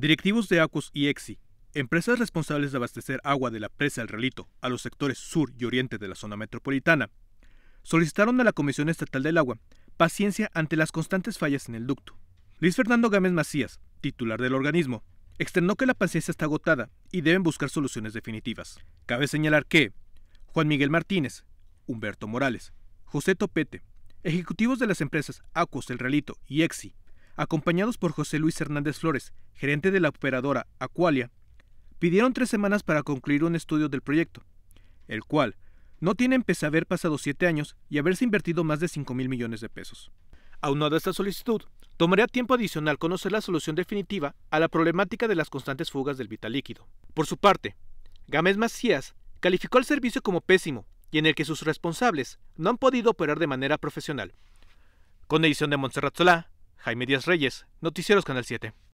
Directivos de ACUS y EXI, empresas responsables de abastecer agua de la presa El Relito a los sectores sur y oriente de la zona metropolitana, solicitaron a la Comisión Estatal del Agua paciencia ante las constantes fallas en el ducto. Luis Fernando Gámez Macías, titular del organismo, externó que la paciencia está agotada y deben buscar soluciones definitivas. Cabe señalar que Juan Miguel Martínez, Humberto Morales, José Topete, ejecutivos de las empresas Acus, El Relito y Exi, acompañados por José Luis Hernández Flores, gerente de la operadora Aqualia, pidieron tres semanas para concluir un estudio del proyecto, el cual no tiene a haber pasado siete años y haberse invertido más de 5 mil millones de pesos. Aunado a esta solicitud, tomaría tiempo adicional conocer la solución definitiva a la problemática de las constantes fugas del vital líquido. Por su parte, Gámez Macías calificó el servicio como pésimo y en el que sus responsables no han podido operar de manera profesional. Con edición de Montserrat Solá, Jaime Díaz Reyes, Noticieros Canal 7.